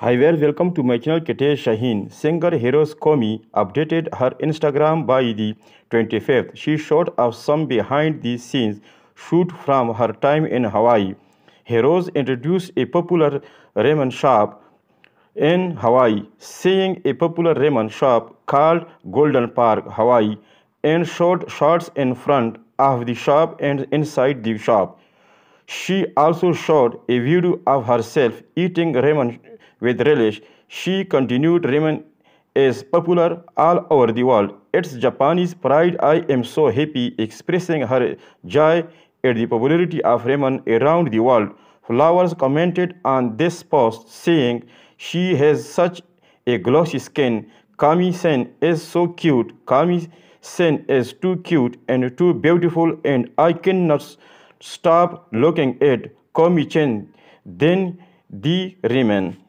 Hi there, welcome to my channel Kate Shaheen. Singer Heroes Komi updated her Instagram by the 25th. She showed us some behind the scenes shoot from her time in Hawaii. Heroes introduced a popular ramen shop in Hawaii, seeing a popular ramen shop called Golden Park, Hawaii, and showed shots in front of the shop and inside the shop. She also showed a video of herself eating ramen with relish. She continued ramen is popular all over the world. It's Japanese pride. I am so happy expressing her joy at the popularity of ramen around the world. Flowers commented on this post saying she has such a glossy skin. Kami Sen is so cute. Kami Sen is too cute and too beautiful and I cannot stop looking at Kami Chen. Then the remain.